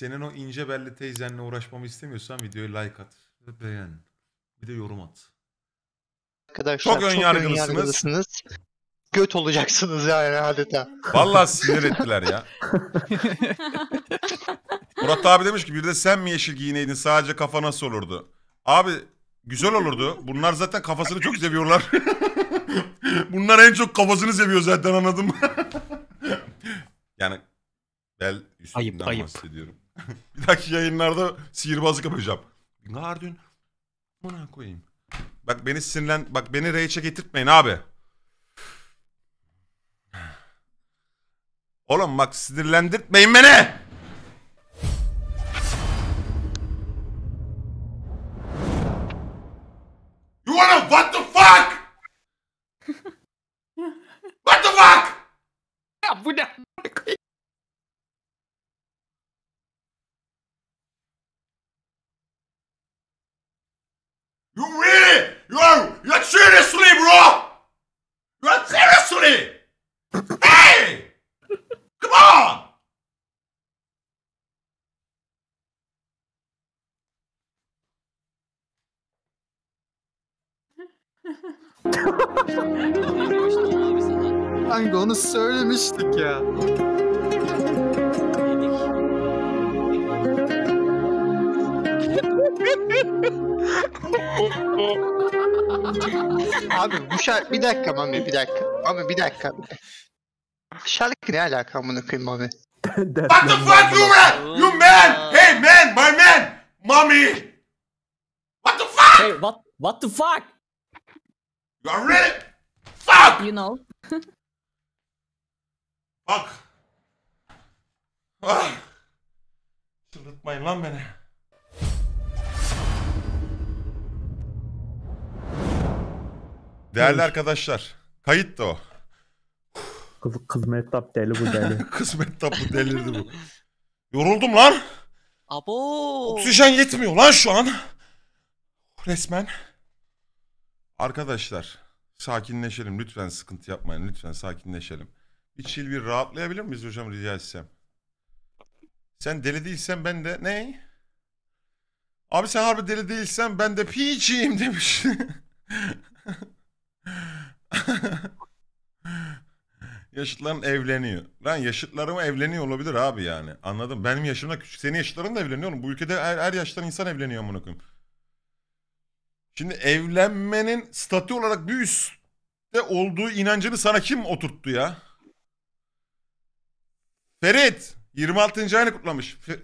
Senin o ince belli teyzenle uğraşmamı istemiyorsan videoyu like at ve beğen. Bir de yorum at. Arkadaşlar çok, çok önyargılısınız. önyargılısınız. Göt olacaksınız yani adeta. Vallahi sinir ettiler ya. Murat abi demiş ki bir de sen mi yeşil giyineydin sadece kafa nasıl olurdu? Abi güzel olurdu. Bunlar zaten kafasını çok seviyorlar. Bunlar en çok kafasını seviyor zaten anladım. yani bel üstünden ayıp, ayıp. bahsediyorum. bir dahaki yayınlarda sihirbazlık yapacağım. Guardian buna koyayım. Bak beni sinirlen bak beni rage'e getirtmeyin abi. Oğlum bak sinirlendirtmeyin beni. Hey! Come on! Hangi onu söylemiştik ya. Abi bu şarkı bir dakika Mami bir dakika. Abi bir dakika. Şarkı ne alaka amına koyayım Mami? What the fuck you man? You man! Hey man! My man! Mami! What the fuck? Hey what what the fuck? You are ready? Fuck! You know. Fuck. Ah. Çıldırtmayın lan beni. Değerli evet. arkadaşlar, kayıt da o. Kız, kızmet tap deli bu deli. Kısmet bu delirdi bu. Yoruldum lan. Abo. Oksijen yetmiyor lan şu an. Resmen. Arkadaşlar sakinleşelim lütfen sıkıntı yapmayın lütfen sakinleşelim. Bir chill bir rahatlayabilir miyiz hocam rica etsem? Sen deli değilsen ben de ney? Abi sen harbi deli değilsen ben de piçiyim demiş. Yaşıtların evleniyor. Lan yaşıtlarım evleniyor olabilir abi yani. Anladım. Benim yaşımda küçük. Senin yaşıtların da evleniyor oğlum. Bu ülkede her, her yaştan insan evleniyor amına koyayım. Şimdi evlenmenin statü olarak bir üstte olduğu inancını sana kim oturttu ya? Ferit 26. ayını kutlamış. Fer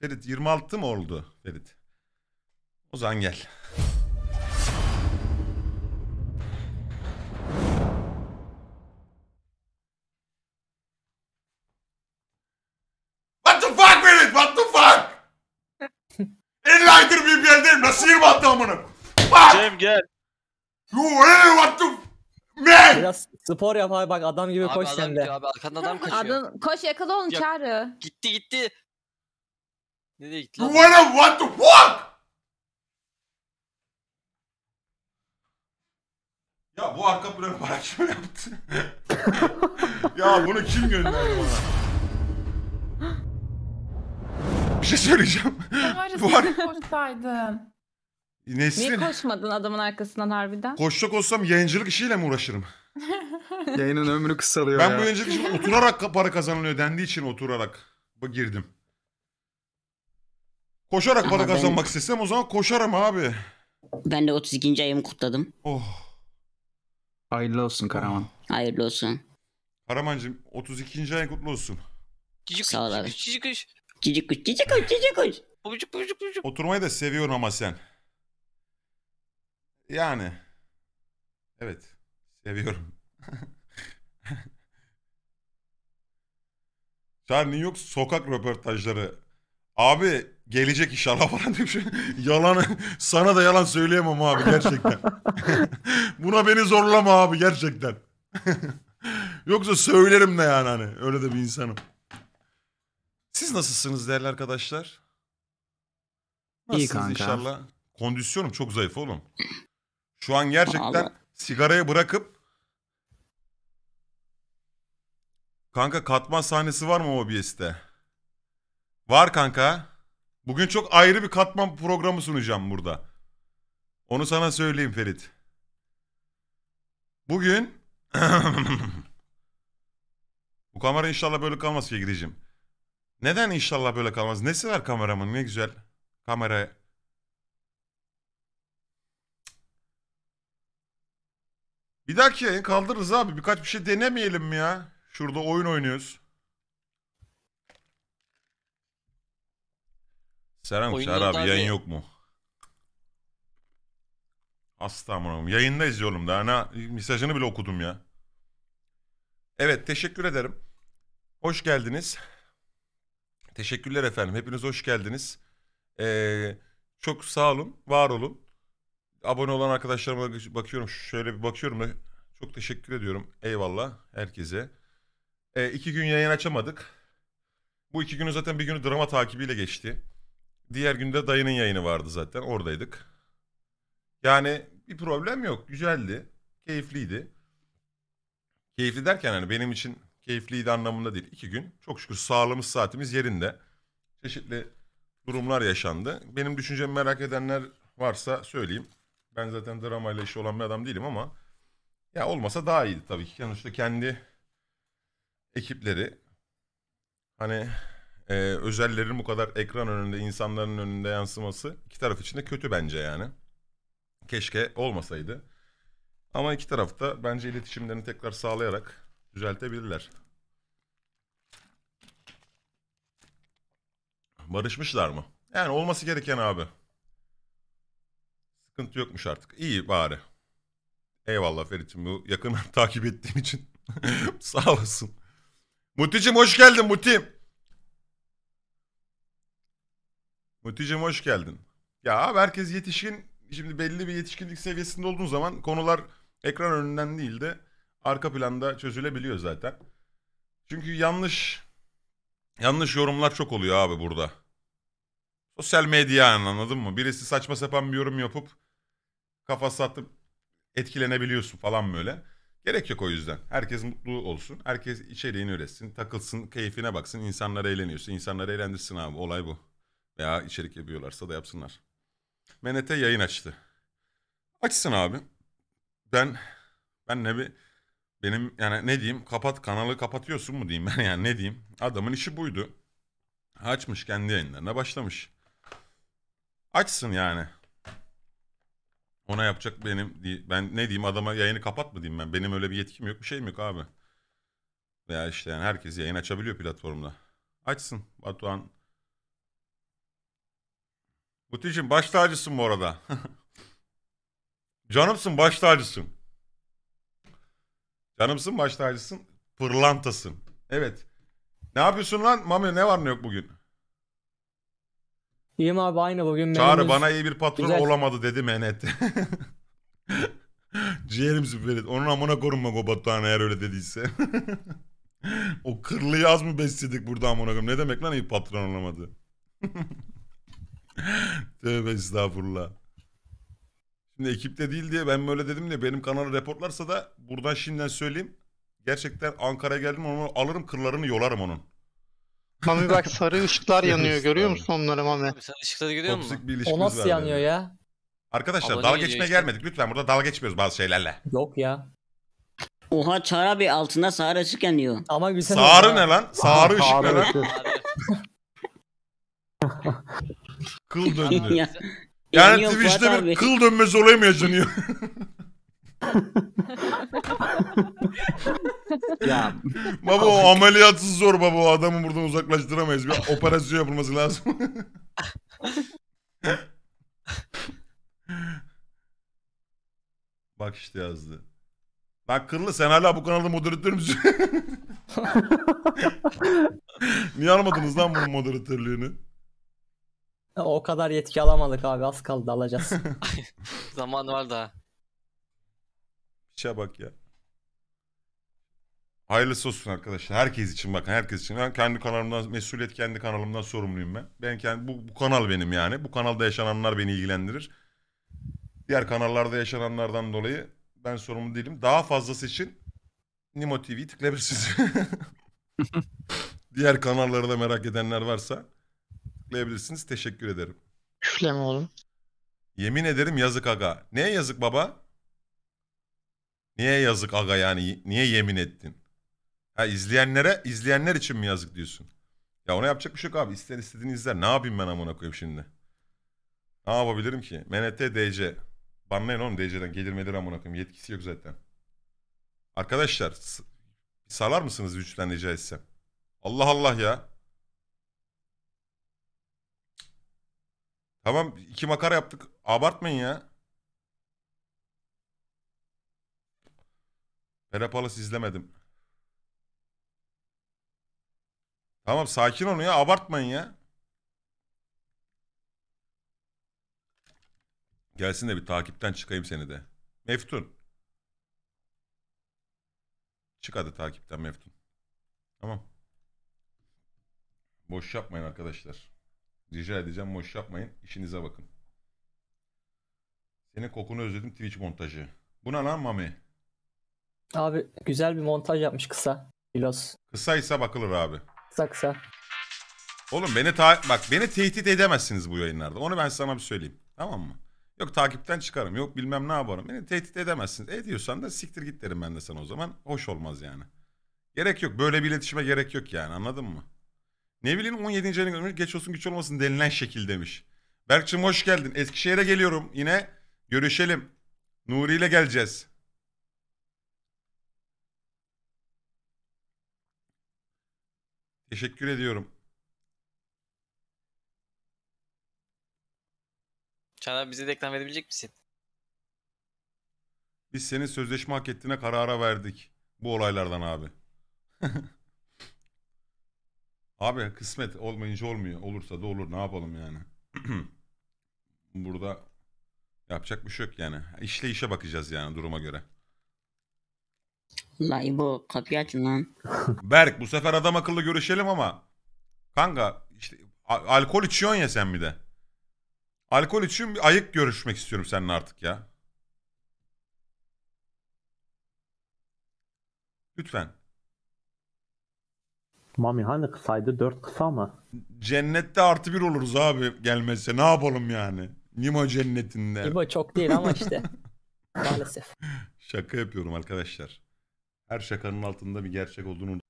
Ferit 26 mı oldu Ferit? O zaman gel. evdeyim. Nasıl 20 attı amına? Bak! Cem gel. You really what the Man! Biraz spor yap abi bak adam gibi abi koş adam sen de. Abi arkandan adam kaçıyor. Adam, koş yakala oğlum ya, çağrı. Gitti gitti. Nereye gitti You wanna what the fuck? Ya bu arka planı bana kim yaptı? ya bunu kim gönderdi bana? Bir şey söyleyeceğim. Bu Var. koşsaydın. Niye koşmadın adamın arkasından harbiden? Koşacak olsam yayıncılık işiyle mi uğraşırım? Yayının ömrü kısalıyor ben ya. bu yayıncılık işi oturarak para kazanılıyor dendiği için oturarak bu girdim. Koşarak para Ama ben- kazanmak istesem o zaman koşarım abi. Ben de 32. ayımı kutladım. Oh. Hayırlı olsun Karaman. Hayırlı olsun. Karamancığım 32. ay kutlu olsun. Küçük Sağ ol abi. Küçük küçük. Cici kuş, cici kuş, cici kuş. Bucuk bucuk bucuk. Oturmayı da seviyorum ama sen. Yani. Evet. Seviyorum. Sen New York sokak röportajları. Abi gelecek inşallah falan demiş. yalan sana da yalan söyleyemem abi gerçekten. Buna beni zorlama abi gerçekten. Yoksa söylerim de yani hani öyle de bir insanım. Siz nasılsınız değerli arkadaşlar? İyi kanka. inşallah? Kondisyonum çok zayıf oğlum. Şu an gerçekten Vallahi. sigarayı bırakıp Kanka katman sahnesi var mı OBS'te? Var kanka. Bugün çok ayrı bir katman programı sunacağım burada. Onu sana söyleyeyim Ferit. Bugün Bu kamera inşallah böyle kalmaz ki gireceğim. Neden inşallah böyle kalmaz? Nesi var kameramın? Ne güzel. Kamera. Bir dakika, yayın kaldırırız abi. Birkaç bir şey denemeyelim mi ya? Şurada oyun oynuyoruz. Selam Serdar abi, yayın yok mu? Asla amınım. Yayında izliyorum daha. Ne, mesajını bile okudum ya. Evet teşekkür ederim. Hoş geldiniz. Teşekkürler efendim. Hepiniz hoş geldiniz. Ee, çok sağ olun, var olun. Abone olan arkadaşlarıma bakıyorum. Şöyle bir bakıyorum. Da çok teşekkür ediyorum. Eyvallah herkese. Ee, iki gün yayın açamadık. Bu iki günü zaten bir günü drama takibiyle geçti. Diğer günde dayının yayını vardı zaten. Oradaydık. Yani bir problem yok. Güzeldi. Keyifliydi. Keyifli derken hani benim için keyifliydi anlamında değil. İki gün çok şükür sağlığımız saatimiz yerinde. Çeşitli durumlar yaşandı. Benim düşüncemi merak edenler varsa söyleyeyim. Ben zaten dramayla işi olan bir adam değilim ama ya olmasa daha iyiydi tabii ki. Sonuçta kendi ekipleri hani e, özellerin bu kadar ekran önünde insanların önünde yansıması iki taraf için de kötü bence yani. Keşke olmasaydı. Ama iki tarafta bence iletişimlerini tekrar sağlayarak düzeltebilirler. Barışmışlar mı? Yani olması gereken abi. Sıkıntı yokmuş artık. İyi bari. Eyvallah Ferit'im bu yakından takip ettiğin için. Sağ olasın. Muti'cim hoş geldin Muti. Muti'cim hoş geldin. Ya abi herkes yetişkin. Şimdi belli bir yetişkinlik seviyesinde olduğun zaman konular ekran önünden değil de arka planda çözülebiliyor zaten. Çünkü yanlış yanlış yorumlar çok oluyor abi burada. Sosyal medya anladın mı? Birisi saçma sapan bir yorum yapıp kafa sattım etkilenebiliyorsun falan böyle. Gerek yok o yüzden. Herkes mutlu olsun. Herkes içeriğini üretsin. Takılsın, keyfine baksın. İnsanlar eğleniyorsa insanları eğlendirsin abi. Olay bu. Veya içerik yapıyorlarsa da yapsınlar. menete yayın açtı. Açsın abi. Ben ben ne bir benim yani ne diyeyim kapat kanalı kapatıyorsun mu diyeyim ben yani ne diyeyim. Adamın işi buydu. Açmış kendi yayınlarına başlamış. Açsın yani. Ona yapacak benim ben ne diyeyim adama yayını kapat mı diyeyim ben. Benim öyle bir yetkim yok bir şeyim yok abi. Veya işte yani herkes yayın açabiliyor platformda. Açsın Batuhan. Butiç'im baş tacısın bu arada. Canımsın baş tacısın. Canımsın baş tacısın. Pırlantasın. Evet. Ne yapıyorsun lan? Mami ne var ne yok bugün? İyiyim abi aynı bugün. Çağrı menümüz... bana iyi bir patron Güzel. olamadı dedi Mehmet. Ciğerim süperit. Onun amına korunma Gobat'tan eğer öyle dediyse. o kırlıyı az mı besledik burada amına koyayım? Ne demek lan iyi patron olamadı? Tövbe estağfurullah. Şimdi ekipte değil diye ben böyle dedim de benim kanalı reportlarsa da buradan şimdiden söyleyeyim. Gerçekten Ankara'ya geldim onu alırım kırlarını yolarım onun. Mami bak sarı ışıklar yanıyor görüyor musun onları Mami? Abi sen ışıkları görüyor musun? Toksik bir O nasıl yanıyor ya? Arkadaşlar Abone dalga geçmeye işte. gelmedik. Lütfen burada dalga geçmiyoruz bazı şeylerle. Yok ya. Oha çara bir altında sarı ışık yanıyor. Ama Gülsen Sarı ne lan? Sağrı ışık ne lan? Kıl döndü. Yani Yanıyorum Twitch'te bir abi. kıl dönmesi olayı mı yaşanıyor? Ya baba o ameliyatsız zor baba o adamı buradan uzaklaştıramayız. Bir operasyon yapılması lazım. Bak işte yazdı. Bak kırılı sen hala bu kanalda moderatör müsün? Niye almadınız lan bunun moderatörlüğünü? O kadar yetki alamadık abi az kaldı alacağız. Zaman var daha. Şa bak ya. Hayırlısı olsun arkadaşlar. Herkes için bakın herkes için. Ben kendi kanalımdan mesuliyet kendi kanalımdan sorumluyum ben. Ben kendi bu, bu kanal benim yani. Bu kanalda yaşananlar beni ilgilendirir. Diğer kanallarda yaşananlardan dolayı ben sorumlu değilim. Daha fazlası için Nimo TV'yi tıklayabilirsiniz. Diğer kanalları da merak edenler varsa tıklayabilirsiniz. Teşekkür ederim. Üfleme oğlum. Yemin ederim yazık aga. Neye yazık baba? Niye yazık aga yani? Niye yemin ettin? Ha izleyenlere, izleyenler için mi yazık diyorsun? Ya ona yapacak bir şey yok abi. İster istediğini izler. Ne yapayım ben amına koyayım şimdi? Ne yapabilirim ki? MNT DC. Banlayın oğlum DC'den. Gelir melir amına koyayım. Yetkisi yok zaten. Arkadaşlar salar mısınız 3'ten rica etsem? Allah Allah ya. Tamam iki makara yaptık. Abartmayın ya. Perapalas izlemedim. Tamam sakin olun ya abartmayın ya. Gelsin de bir takipten çıkayım seni de. Meftun. Çık hadi takipten Meftun. Tamam. Boş yapmayın arkadaşlar. Rica edeceğim boş yapmayın. İşinize bakın. Seni kokunu özledim Twitch montajı. Buna lan Mami? Abi güzel bir montaj yapmış kısa. Bilos. Kısaysa bakılır abi. Kısa kısa. Oğlum beni ta bak beni tehdit edemezsiniz bu yayınlarda. Onu ben sana bir söyleyeyim. Tamam mı? Yok takipten çıkarım. Yok bilmem ne yaparım. Beni tehdit edemezsiniz. Ediyorsan da siktir git derim ben de sana o zaman. Hoş olmaz yani. Gerek yok. Böyle bir iletişime gerek yok yani. Anladın mı? Ne bileyim 17. ayını görmüş. Geç olsun güç olmasın denilen şekil demiş. Berkçim hoş geldin. Eskişehir'e geliyorum yine. Görüşelim. Nuri ile geleceğiz. Teşekkür ediyorum. Çağlar bize reklam edebilecek misin? Biz senin sözleşme hak ettiğine karara verdik. Bu olaylardan abi. Abi kısmet olmayınca olmuyor. Olursa da olur ne yapalım yani. Burada yapacak bir şey yok yani. İşle işe bakacağız yani duruma göre. La İbo kapıyı açın lan. Berk bu sefer adam akıllı görüşelim ama. Kanka işte alkol içiyorsun ya sen bir de. Alkol için bir ayık görüşmek istiyorum seninle artık ya. Lütfen. Mami hani kısaydı? 4 kısa mı? Cennette artı bir oluruz abi gelmezse. Ne yapalım yani? Nimo cennetinde. Nima çok değil ama işte. Maalesef. Şaka yapıyorum arkadaşlar. Her şakanın altında bir gerçek olduğunu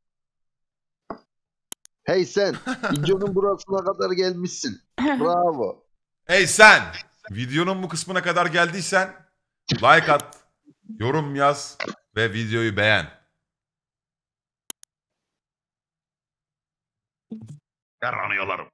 Hey sen, videonun burasına kadar gelmişsin. Bravo. Hey sen, videonun bu kısmına kadar geldiysen like at, yorum yaz ve videoyu beğen. Yaranıyorlar.